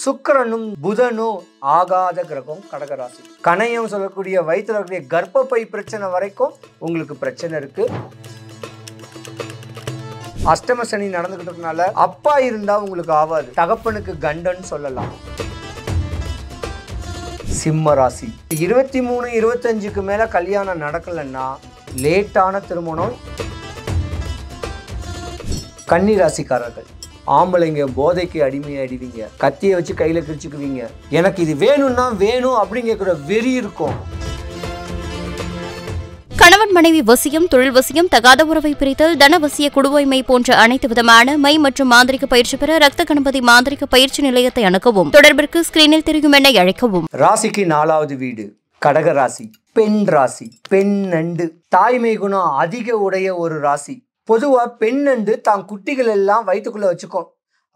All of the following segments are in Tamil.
சுக்கரனும் புதனும் ஆகாத கிரகம் கடகராசி கணையம் சொல்லக்கூடிய வயிற்றுல இருக்கக்கூடிய கர்ப்பப்பை பிரச்சனை வரைக்கும் உங்களுக்கு பிரச்சனை இருக்கு அஷ்டம சனி நடந்துகிட்டதுனால அப்பா இருந்தா உங்களுக்கு ஆவாது தகப்பனுக்கு கண்டன் சொல்லலாம் சிம்ம ராசி இருபத்தி மூணு இருபத்தஞ்சுக்கு மேல கல்யாணம் நடக்கலன்னா லேட்டான திருமணம் கன்னிராசிக்காரர்கள் ஆம்பளைங்க போதைக்கு அடிமையாயிடுவீங்க கத்தியை வச்சு கையில் கிழிச்சுக்குவீங்க எனக்கு இது வேணும்னா வேணும் அப்படிங்கிற வெறி இருக்கும் கணவன் மனைவி வசியம் தொழில் வசியம் தகாத உறவை பிரித்தல் தனவசிய குடுவைமை போன்ற அனைத்து விதமான மை மற்றும் மாந்திரிக பயிற்சி பெற ரத்த கணபதி மாந்திரிக பயிற்சி நிலையத்தை அணுகவும் தொடர்பிற்கு ஸ்கிரீனில் தெரியும் என அழைக்கவும் ராசிக்கு நாலாவது வீடு கடக ராசி பெண் ராசி பெண் நண்டு தாய்மை குணம் அதிக உடைய ஒரு ராசி பொதுவாக பெண் வந்து தான் குட்டிகள் எல்லாம் வயிற்றுக்குள்ளே வச்சுக்கும்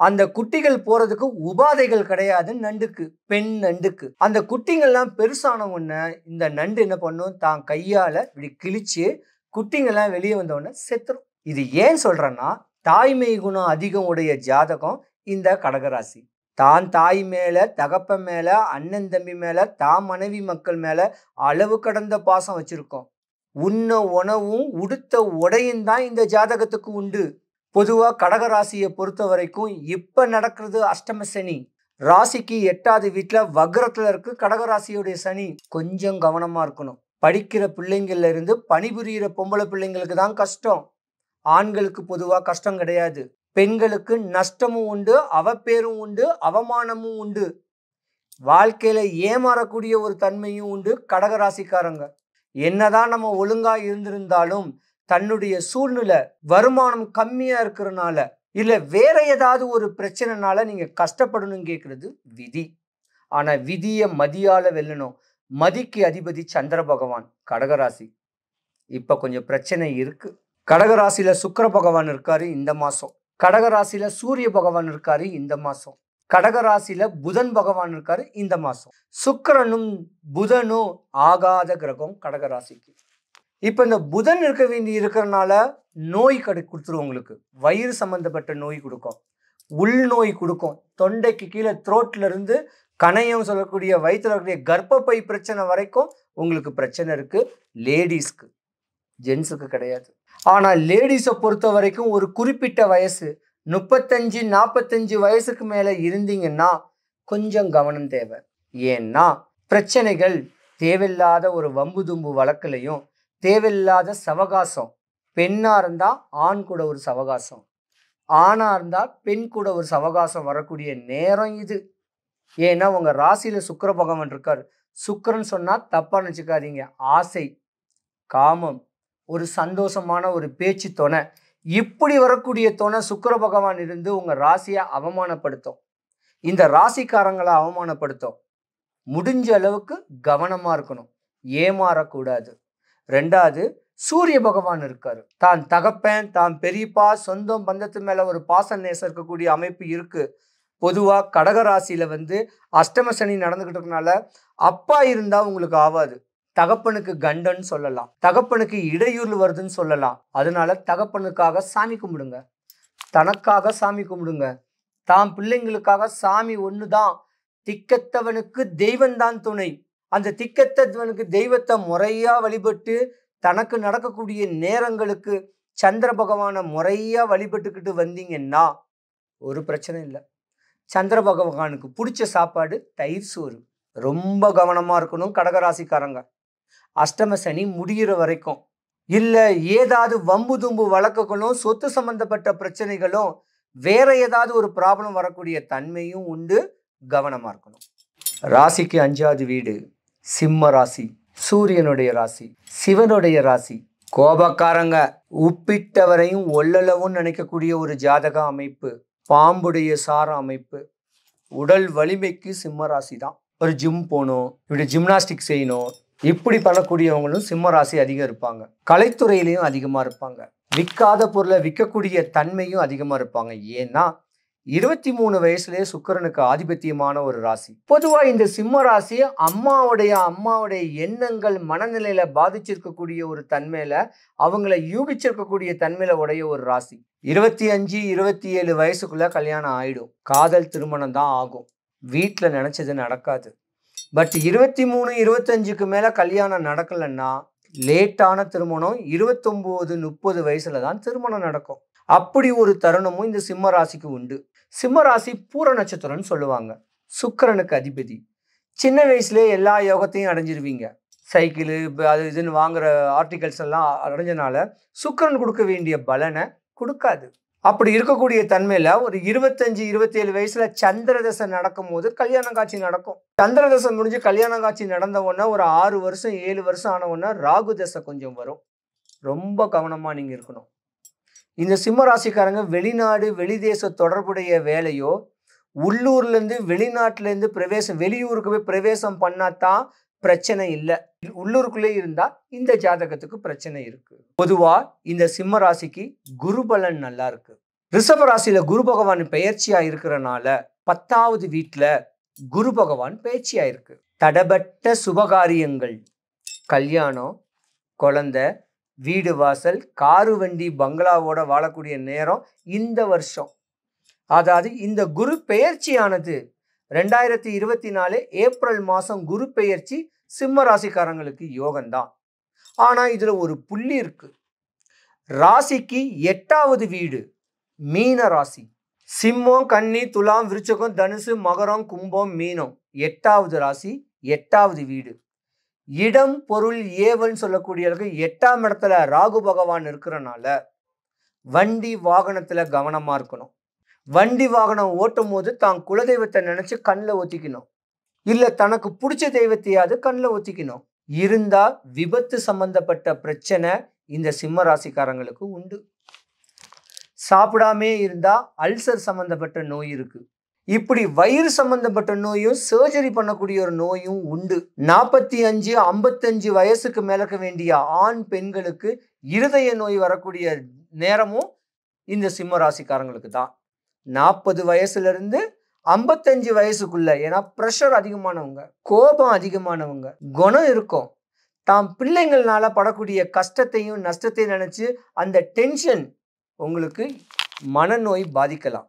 அந்த குட்டிகள் போகிறதுக்கு உபாதைகள் கிடையாது நண்டுக்கு பெண் நண்டுக்கு அந்த குட்டிங்கள்லாம் பெருசான உடனே இந்த நண்டு என்ன பண்ணும் தான் கையால் இப்படி கிழிச்சு குட்டிங்கள்லாம் வெளியே வந்தவுடனே செத்துரும் இது ஏன் சொல்கிறேன்னா தாய்மை குணம் அதிகம் உடைய ஜாதகம் இந்த கடகராசி தான் தாய் மேலே தகப்பன் மேலே அண்ணன் தம்பி மேலே தான் மனைவி மக்கள் மேலே அளவு கடந்த பாசம் வச்சுருக்கோம் உண்ண உணவும் உடுத்த உடையும் தான் இந்த ஜாதகத்துக்கு உண்டு பொதுவாக கடகராசியை பொறுத்த வரைக்கும் இப்போ நடக்கிறது அஷ்டம சனி ராசிக்கு எட்டாவது வீட்டில் வக்ரத்தில் இருக்கு கடகராசியுடைய சனி கொஞ்சம் கவனமாக இருக்கணும் படிக்கிற பிள்ளைங்கள்ல இருந்து பணிபுரிகிற பொம்பளை பிள்ளைங்களுக்கு தான் கஷ்டம் ஆண்களுக்கு பொதுவாக கஷ்டம் கிடையாது பெண்களுக்கு நஷ்டமும் உண்டு அவப்பேரும் உண்டு அவமானமும் உண்டு வாழ்க்கையில ஏமாறக்கூடிய ஒரு தன்மையும் உண்டு கடகராசிக்காரங்க என்னதான் நம்ம ஒழுங்காக இருந்திருந்தாலும் தன்னுடைய சூழ்நிலை வருமானம் கம்மியாக இருக்கிறனால இல்லை வேற ஏதாவது ஒரு பிரச்சனைனால நீங்கள் கஷ்டப்படணும் கேட்குறது விதி ஆனால் விதியை மதியால் வெல்லணும் மதிக்கு அதிபதி சந்திர பகவான் கடகராசி இப்போ கொஞ்சம் பிரச்சனை இருக்குது கடகராசியில் சுக்கர பகவான் இருக்காரு இந்த மாதம் கடகராசியில் சூரிய பகவான் இருக்காரு இந்த மாதம் கடகராசியில புதன் பகவான் இருக்காரு இந்த மாசம் சுக்கரனும் புதனும் ஆகாத கிரகம் கடகராசிக்கு இப்ப இந்த புதன் இருக்க வேண்டி இருக்கிறனால நோய் கடை கொடுத்துரும் உங்களுக்கு வயிறு சம்பந்தப்பட்ட நோய் கொடுக்கும் உள் நோய் கொடுக்கும் தொண்டைக்கு கீழே த்ரோட்ல இருந்து கணையம் சொல்லக்கூடிய வயிற்றுல இருக்கக்கூடிய கர்ப்பப்பை பிரச்சனை வரைக்கும் உங்களுக்கு பிரச்சனை இருக்கு லேடிஸ்க்கு ஜென்ஸுக்கு கிடையாது ஆனால் லேடிஸை பொறுத்த வரைக்கும் ஒரு குறிப்பிட்ட வயசு முப்பத்தஞ்சு நாற்பத்தஞ்சு வயசுக்கு மேலே இருந்தீங்கன்னா கொஞ்சம் கவனம் தேவை ஏன்னா பிரச்சனைகள் தேவையில்லாத ஒரு வம்பு தும்பு வழக்குலையும் தேவையில்லாத சவகாசம் பெண்ணாக இருந்தால் ஆண் கூட ஒரு சவகாசம் ஆணாக இருந்தால் பெண் கூட ஒரு சவகாசம் வரக்கூடிய நேரம் இது ஏன்னா உங்கள் ராசியில் சுக்கர பகவான் இருக்கார் சுக்கரன் சொன்னால் தப்பாக நினச்சிக்காதீங்க ஆசை காமம் ஒரு சந்தோஷமான ஒரு பேச்சு துணை இப்படி வரக்கூடிய துணை சுக்கர பகவான் இருந்து உங்கள் ராசியை அவமானப்படுத்தும் இந்த ராசிக்காரங்களை அவமானப்படுத்தும் முடிஞ்ச அளவுக்கு கவனமாக இருக்கணும் ஏமாறக்கூடாது ரெண்டாவது சூரிய பகவான் இருக்காரு தான் தகப்பேன் தான் பெரியப்பா சொந்தம் பந்தத்து மேல ஒரு பாச நேசம் இருக்கக்கூடிய அமைப்பு இருக்கு பொதுவா கடக வந்து அஷ்டம சனி நடந்துகிட்டு இருக்கனால அப்பா இருந்தா உங்களுக்கு ஆவாது தகப்பனுக்கு கண்டன் சொல்லலாம் தகப்பனுக்கு இடையூறு வருதுன்னு சொல்லலாம் அதனால தகப்பனுக்காக சாமி கும்பிடுங்க தனக்காக சாமி கும்பிடுங்க தாம் பிள்ளைங்களுக்காக சாமி ஒன்று தான் திக்கத்தவனுக்கு தெய்வந்தான் துணை அந்த திக்கத்தவனுக்கு தெய்வத்தை முறையாக வழிபட்டு தனக்கு நடக்கக்கூடிய நேரங்களுக்கு சந்திர பகவான முறையாக வழிபட்டுக்கிட்டு வந்தீங்கன்னா ஒரு பிரச்சனை இல்லை சந்திர பகவானுக்கு பிடிச்ச சாப்பாடு தயிர் சோறு ரொம்ப கவனமாக இருக்கணும் கடகராசிக்காரங்க அஷ்டம சனி முடிகிற வரைக்கும் இல்லை ஏதாவது வம்பு தும்பு வழக்குகளும் சொத்து சம்பந்தப்பட்ட பிரச்சனைகளும் வேற ஏதாவது ஒரு ப்ராப்ளம் வரக்கூடிய தன்மையும் உண்டு கவனமாக இருக்கணும் ராசிக்கு அஞ்சாவது வீடு சிம்ம ராசி சூரியனுடைய ராசி சிவனுடைய ராசி கோபக்காரங்க உப்பிட்டவரையும் ஒல்லளவும் நினைக்கக்கூடிய ஒரு ஜாதக அமைப்பு பாம்புடைய சார அமைப்பு உடல் வலிமைக்கு சிம்ம ராசி தான் ஒரு ஜிம் போகணும் இப்படி ஜிம்னாஸ்டிக் செய்யணும் இப்படி பண்ணக்கூடியவங்களும் சிம்ம ராசி அதிகம் இருப்பாங்க கலைத்துறையிலையும் அதிகமாக இருப்பாங்க விற்காத பொருளை விற்கக்கூடிய தன்மையும் அதிகமாக இருப்பாங்க ஏன்னா இருபத்தி மூணு வயசுலேயே சுக்கரனுக்கு ஆதிபத்தியமான ஒரு ராசி பொதுவாக இந்த சிம்ம ராசி அம்மாவுடைய அம்மாவுடைய எண்ணங்கள் மனநிலையில பாதிச்சிருக்கக்கூடிய ஒரு தன்மையில அவங்கள யூகிச்சிருக்கக்கூடிய தன்மையில உடைய ஒரு ராசி இருபத்தி அஞ்சு இருபத்தி ஏழு வயசுக்குள்ள கல்யாணம் ஆயிடும் காதல் திருமணம் தான் ஆகும் வீட்டில் நினைச்சது நடக்காது பட் இருபத்தி மூணு இருபத்தஞ்சுக்கு மேலே கல்யாணம் நடக்கலைன்னா லேட்டான திருமணம் இருபத்தொம்போது முப்பது வயசுல தான் திருமணம் நடக்கும் அப்படி ஒரு தருணமும் இந்த சிம்ம ராசிக்கு உண்டு சிம்ம ராசி பூர நட்சத்திரம்னு சொல்லுவாங்க சுக்கரனுக்கு அதிபதி சின்ன வயசுலேயே எல்லா யோகத்தையும் அடைஞ்சிருவீங்க சைக்கிள் இப்போ அது இதுன்னு வாங்குற ஆர்டிகல்ஸ் எல்லாம் அடைஞ்சனால சுக்கரன் கொடுக்க வேண்டிய பலனை கொடுக்காது அப்படி இருக்கக்கூடிய தன்மையில் ஒரு இருபத்தஞ்சு இருபத்தேழு வயசில் வயசுல சந்திரதசை நடக்கும் போது கல்யாண காட்சி நடக்கும் சந்திரதசை முடிஞ்சு கல்யாண காட்சி நடந்த உடனே ஒரு ஆறு வருஷம் ஏழு வருஷம் ஆன உடனே ராகு தசை கொஞ்சம் வரும் ரொம்ப கவனமாக நீங்கள் இருக்கணும் இந்த சிம்ம ராசிக்காரங்க வெளிநாடு வெளிதேச தொடர்புடைய வேலையோ உள்ளூர்லேருந்து வெளிநாட்டிலேருந்து பிரவேசம் வெளியூருக்கு போய் பிரவேசம் பண்ணாதான் பிரச்சனை இல்லை உள்ளூருக்குள்ளே இருந்தா இந்த ஜாதகத்துக்கு பிரச்சனை இருக்கு பொதுவா இந்த சிம்ம ராசிக்கு குரு பலன் நல்லா இருக்கு ரிஷப ராசியில குரு பகவான் பெயர்ச்சியா இருக்கிறனால பத்தாவது வீட்டுல குரு பகவான் பெயர்ச்சியா இருக்கு தடபட்ட சுபகாரியங்கள் கல்யாணம் குழந்தை வீடு வாசல் காரு வண்டி பங்களாவோட வாழக்கூடிய நேரம் இந்த வருஷம் அதாவது இந்த குரு பெயர்ச்சியானது ரெண்டாயிரத்தி இருபத்தி நாலு ஏப்ரல் மாதம் குரு பெயர்ச்சி சிம்ம ராசிக்காரங்களுக்கு யோகம்தான் ஆனால் இதில் ஒரு புள்ளி இருக்கு ராசிக்கு எட்டாவது வீடு மீன ராசி சிம்மம் கன்னி துலாம் விருச்சகம் தனுசு மகரம் கும்பம் மீனம் எட்டாவது ராசி எட்டாவது வீடு இடம் பொருள் ஏவல்னு சொல்லக்கூடியவர்கள் எட்டாம் இடத்துல ராகு பகவான் இருக்கிறனால வண்டி வாகனத்தில் கவனமாக இருக்கணும் வண்டி வாகனம் ஓட்டும் போது தான் குலதெய்வத்தை நினச்சி கண்ணில் ஒத்திக்கணும் இல்லை தனக்கு பிடிச்ச தெய்வத்தையாவது கண்ணில் ஒத்திக்கணும் இருந்தால் விபத்து சம்பந்தப்பட்ட பிரச்சனை இந்த சிம்ம ராசிக்காரங்களுக்கு உண்டு சாப்பிடாமே இருந்தால் அல்சர் சம்மந்தப்பட்ட நோய் இருக்குது இப்படி வயிறு சம்பந்தப்பட்ட நோயும் சர்ஜரி பண்ணக்கூடிய ஒரு நோயும் உண்டு நாற்பத்தி அஞ்சு ஐம்பத்தஞ்சு வயசுக்கு மேலக்க வேண்டிய ஆண் பெண்களுக்கு இருதய நோய் வரக்கூடிய நேரமும் இந்த சிம்ம ராசிக்காரங்களுக்கு தான் நாற்பது வயசுலேருந்து ஐம்பத்தஞ்சு வயசுக்குள்ள ஏன்னா ப்ரெஷர் அதிகமானவங்க கோபம் அதிகமானவங்க குணம் இருக்கும் தாம் பிள்ளைங்கள்னால படக்கூடிய கஷ்டத்தையும் நஷ்டத்தையும் நினச்சி அந்த டென்ஷன் உங்களுக்கு மனநோய் பாதிக்கலாம்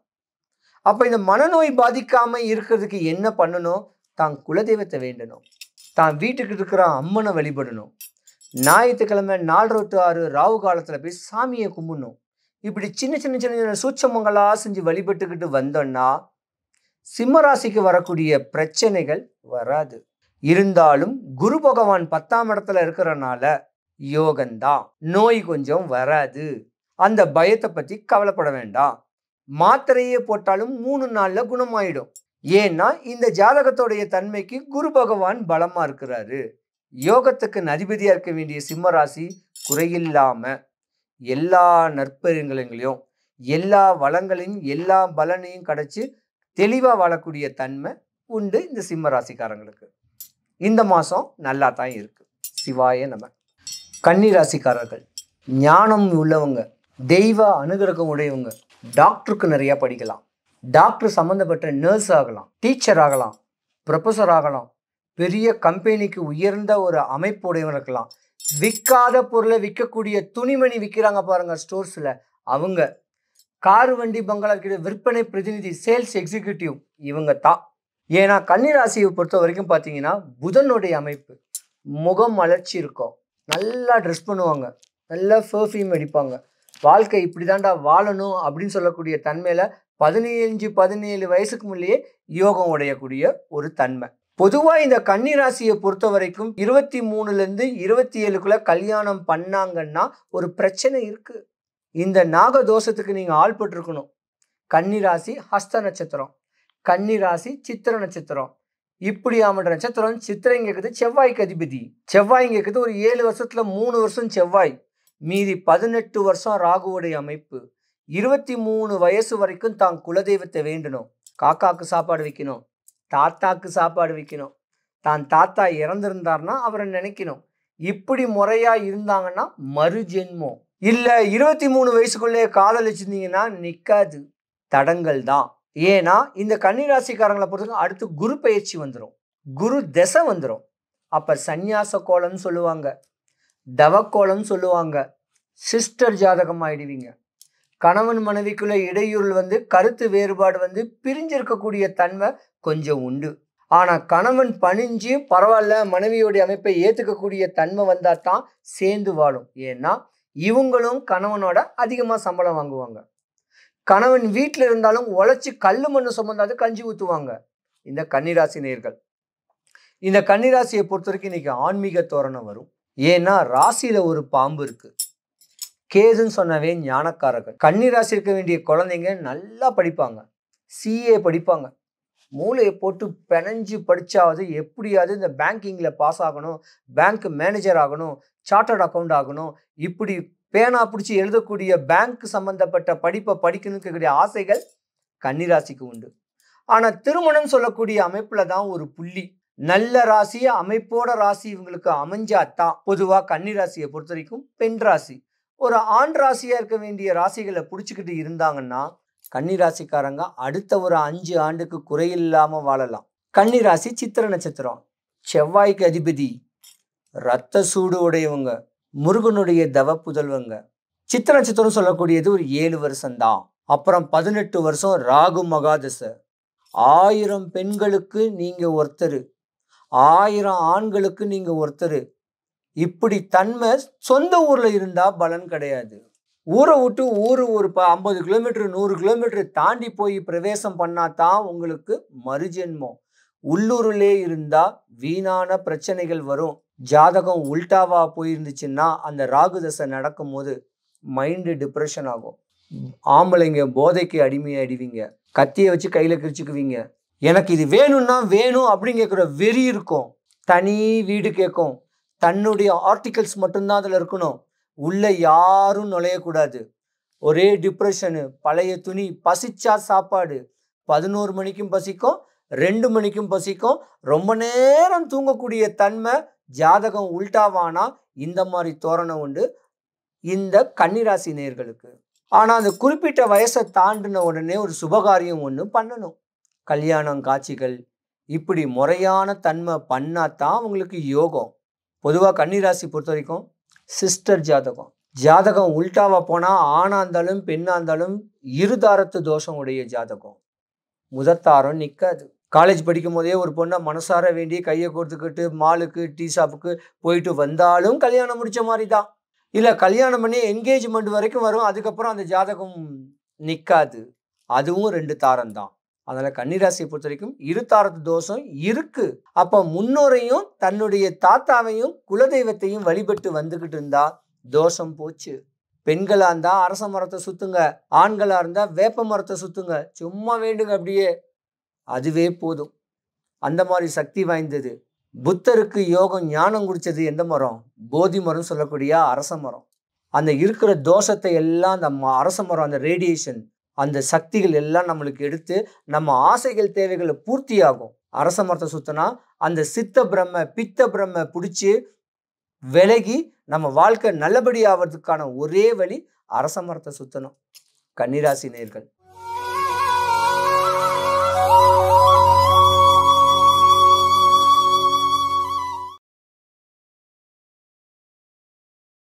அப்போ இந்த மனநோய் பாதிக்காமல் இருக்கிறதுக்கு என்ன பண்ணணும் தான் குலதெய்வத்தை வேண்டணும் தான் வீட்டுக்கு இருக்கிற அம்மனை வழிபடணும் ஞாயிற்றுக்கிழமை நாலு டு ஆறு ராவு காலத்தில் போய் சாமியை கும்பிடணும் இப்படி சின்ன சின்ன சின்ன சின்ன சூட்சமங்களாக செஞ்சு வழிபட்டுக்கிட்டு வந்தோம்னா சிம்மராசிக்கு வரக்கூடிய பிரச்சனைகள் வராது இருந்தாலும் குரு பகவான் பத்தாம் இடத்துல இருக்கிறனால யோகந்தான் நோய் கொஞ்சம் வராது அந்த பயத்தை பற்றி கவலைப்பட வேண்டாம் மாத்திரையே போட்டாலும் மூணு நாளில் குணமாயிடும் ஏன்னா இந்த ஜாதகத்தோடைய தன்மைக்கு குரு பகவான் பலமாக இருக்கிறாரு யோகத்துக்கு அதிபதியாக இருக்க வேண்டிய சிம்மராசி குறையில்லாமல் எல்லா நற்பெருங்களையும் எல்லா வளங்களையும் எல்லா பலனையும் கிடைச்சி தெளிவாக வாழக்கூடிய தன்மை உண்டு இந்த சிம்ம ராசிக்காரங்களுக்கு இந்த மாதம் நல்லா தான் இருக்குது சிவாய நம்ம கன்னி ராசிக்காரர்கள் ஞானம் உள்ளவங்க தெய்வ அனுகிரகம் உடையவங்க டாக்டருக்கு நிறையா படிக்கலாம் டாக்டர் சம்மந்தப்பட்ட நர்ஸ் ஆகலாம் டீச்சர் ஆகலாம் ப்ரொஃபஸர் ஆகலாம் பெரிய கம்பெனிக்கு உயர்ந்த ஒரு அமைப்பு உடையவங்க இருக்கலாம் விற்காத பொருளை விற்கக்கூடிய துணிமணி விற்கிறாங்க பாருங்க ஸ்டோர்ஸில் அவங்க கார் வண்டி பங்களா விற்பனை பிரதிநிதி சேல்ஸ் எக்ஸிக்யூட்டிவ் இவங்க தான் ஏன்னா கன்னிராசியை பொறுத்த வரைக்கும் பார்த்தீங்கன்னா புதனுடைய அமைப்பு முகம் வளர்ச்சி இருக்கும் நல்லா ட்ரெஸ் பண்ணுவாங்க நல்லா பெர்ஃப்யூம் அடிப்பாங்க வாழ்க்கை இப்படி தாண்டா வாழணும் அப்படின்னு சொல்லக்கூடிய தன்மையில் பதினஞ்சு பதினேழு வயசுக்கு முன்னேயே யோகம் உடையக்கூடிய ஒரு தன்மை பொதுவாக இந்த கன்னி ராசியை பொறுத்த வரைக்கும் இருபத்தி மூணுலேருந்து இருபத்தி ஏழுக்குள்ளே கல்யாணம் பண்ணாங்கன்னா ஒரு பிரச்சனை இருக்குது இந்த நாக தோஷத்துக்கு நீங்கள் ஆள்பட்டிருக்கணும் கன்னிராசி ஹஸ்த நட்சத்திரம் கன்னிராசி சித்திர நட்சத்திரம் இப்படி ஆமன்ற நட்சத்திரம் சித்திரை இருக்குது செவ்வாய்க்கு அதிபதி செவ்வாய் இருக்குது ஒரு ஏழு வருஷத்தில் மூணு வருஷம் செவ்வாய் மீதி பதினெட்டு வருஷம் ராகுவுடைய அமைப்பு இருபத்தி மூணு வயசு வரைக்கும் தான் குலதெய்வத்தை வேண்டணும் காக்காக்கு சாப்பாடு வைக்கணும் தாத்தாக்கு சாப்பாடு வைக்கணும் தான் தாத்தா இறந்திருந்தார்னா அவரை நினைக்கணும் இப்படி முறையாக இருந்தாங்கன்னா மறு இல்லை இருபத்தி மூணு வயசுக்குள்ளேயே காதலிச்சிருந்தீங்கன்னா நிற்காது தடங்கள் தான் ஏன்னா இந்த கன்னிராசிக்காரங்களை பொறுத்தவரைக்கும் அடுத்து குரு பயிற்சி வந்துடும் குரு திசை வந்துடும் அப்போ சந்நியாச கோலம்னு சொல்லுவாங்க தவக்கோலம்னு சொல்லுவாங்க சிஸ்டர் ஜாதகம் ஆயிடுவீங்க கணவன் மனைவிக்குள்ள இடையூறு வந்து கருத்து வேறுபாடு வந்து பிரிஞ்சிருக்கக்கூடிய தன்மை கொஞ்சம் உண்டு ஆனால் கணவன் பணிஞ்சு பரவாயில்ல மனைவியோடைய அமைப்பை ஏற்றுக்கக்கூடிய தன்மை வந்தால் தான் சேர்ந்து வாழும் ஏன்னா இவங்களும் கணவனோட அதிகமாக சம்பளம் வாங்குவாங்க கணவன் வீட்டில் இருந்தாலும் உழைச்சி கல் மண்ணு சுமந்தாது கஞ்சி ஊற்றுவாங்க இந்த கன்னிராசி நேர்கள் இந்த கன்னிராசியை பொறுத்த வரைக்கும் இன்னைக்கு ஆன்மீக தோரணம் வரும் ஏன்னா ராசியில் ஒரு பாம்பு இருக்குது கேதுன்னு சொன்னவே ஞானக்காரர்கள் கன்னிராசி இருக்க வேண்டிய குழந்தைங்க நல்லா படிப்பாங்க சிஏ படிப்பாங்க மூளையை போட்டு பிணைஞ்சு படித்தாவது எப்படியாவது இந்த பேங்கிங்கில் பாஸ் ஆகணும் பேங்க் மேனேஜர் ஆகணும் சார்ட்டர்ட் அக்கௌண்ட் ஆகணும் இப்படி பேனா பிடிச்சி எழுதக்கூடிய பேங்க் சம்மந்தப்பட்ட படிப்பை படிக்கணுங்கக்கூடிய ஆசைகள் கன்னிராசிக்கு உண்டு ஆனால் திருமணம் சொல்லக்கூடிய அமைப்பில் தான் ஒரு புள்ளி நல்ல ராசி அமைப்போட ராசி இவங்களுக்கு அமைஞ்சாதான் பொதுவாக கன்னிராசியை பொறுத்த வரைக்கும் பெண் ராசி ஒரு ஆண் ராசியாக இருக்க வேண்டிய ராசிகளை பிடிச்சிக்கிட்டு இருந்தாங்கன்னா கன்னி ராசிக்காரங்க அடுத்த ஒரு அஞ்சு ஆண்டுக்கு குறையில்லாமல் வாழலாம் கன்னி ராசி சித்திர நட்சத்திரம் செவ்வாய்க்கு அதிபதி இரத்த சூடு உடையவங்க முருகனுடைய தவ புதல்வங்க சித்திர நட்சத்திரம் சொல்லக்கூடியது ஒரு ஏழு வருஷம்தான் அப்புறம் பதினெட்டு வருஷம் ராகு மகாதசை ஆயிரம் பெண்களுக்கு நீங்கள் ஒருத்தர் ஆயிரம் ஆண்களுக்கு நீங்கள் ஒருத்தர் இப்படி தன்மை சொந்த ஊரில் இருந்தால் பலன் கிடையாது ஊரை விட்டு ஊர் ஒரு ப ஐம்பது கிலோமீட்டர் நூறு கிலோமீட்டர் தாண்டி போய் பிரவேசம் பண்ணால் தான் உங்களுக்கு மறுஜென்மம் உள்ளூரிலே இருந்தால் வீணான பிரச்சனைகள் வரும் ஜாதகம் உல்டாவா போயிருந்துச்சுன்னா அந்த ராகு தசை நடக்கும் போது மைண்டு டிப்ரெஷன் ஆகும் ஆம்பளைங்க போதைக்கு அடிவீங்க கத்தியை வச்சு கையில் கிரிச்சுக்குவீங்க எனக்கு இது வேணும்னா வேணும் அப்படின்னு கேட்குற வெறி இருக்கும் தனி வீடு கேட்கும் தன்னுடைய ஆர்டிகல்ஸ் மட்டும்தான் அதில் இருக்கணும் உள்ளே யாரும் நுழையக்கூடாது ஒரே டிப்ரெஷனு பழைய துணி பசிச்சா சாப்பாடு பதினோரு மணிக்கும் பசிக்கும் ரெண்டு மணிக்கும் பசிக்கும் ரொம்ப நேரம் தூங்கக்கூடிய தன்மை ஜாதகம் உள்டாவானா இந்த மாதிரி தோரணம் உண்டு இந்த கன்னிராசி நேர்களுக்கு ஆனால் அந்த குறிப்பிட்ட வயசை தாண்டின உடனே ஒரு சுபகாரியம் ஒன்று பண்ணணும் கல்யாணம் காட்சிகள் இப்படி முறையான தன்மை பண்ணாதான் அவங்களுக்கு யோகம் பொதுவாக கன்னிராசி பொறுத்த வரைக்கும் சிஸ்டர் ஜாதகம் ஜாதகம் உல்டாவாக போனால் ஆணாக இருந்தாலும் பெண்ணாக இருந்தாலும் இருதாரத்து தோஷம் உடைய ஜாதகம் முதத்தாரம் நிற்காது காலேஜ் படிக்கும் போதே ஒரு பொண்ணை மனசார வேண்டி கையை கொடுத்துக்கிட்டு மாலுக்கு டீ ஷாப்புக்கு போயிட்டு வந்தாலும் கல்யாணம் முடித்த மாதிரி தான் இல்லை கல்யாணம் பண்ணி என்கேஜ்மெண்ட் வரைக்கும் வரும் அதுக்கப்புறம் அந்த ஜாதகம் நிற்காது அதுவும் ரெண்டு தாரம் தான் அதனால் கன்னிராசியை பொறுத்த வரைக்கும் இருத்தாரத்து தோஷம் இருக்குது அப்போ முன்னோரையும் தன்னுடைய தாத்தாவையும் குலதெய்வத்தையும் வழிபட்டு வந்துக்கிட்டு இருந்தா தோஷம் போச்சு பெண்களாக இருந்தால் அரச மரத்தை சுற்றுங்க ஆண்களாக இருந்தால் வேப்ப மரத்தை சுற்றுங்க சும்மா வேண்டுங்க அப்படியே அதுவே போதும் அந்த மாதிரி சக்தி வாய்ந்தது புத்தருக்கு யோகம் ஞானம் குடித்தது எந்த மரம் போதி மரம் சொல்லக்கூடிய அரச மரம் அந்த இருக்கிற தோஷத்தை எல்லாம் அந்த அரச மரம் அந்த ரேடியேஷன் அந்த சக்திகள் எல்லாம் நம்மளுக்கு எடுத்து நம்ம ஆசைகள் தேவைகளை பூர்த்தியாகும் அரச மரத்தை சுத்தனா அந்த சித்த பிரம்ம பித்த பிரம்ம பிடிச்சி விலகி நம்ம வாழ்க்கை நல்லபடி ஆவறதுக்கான ஒரே வழி அரச மரத்தை சுத்தணும் கன்னிராசி நேர்கள்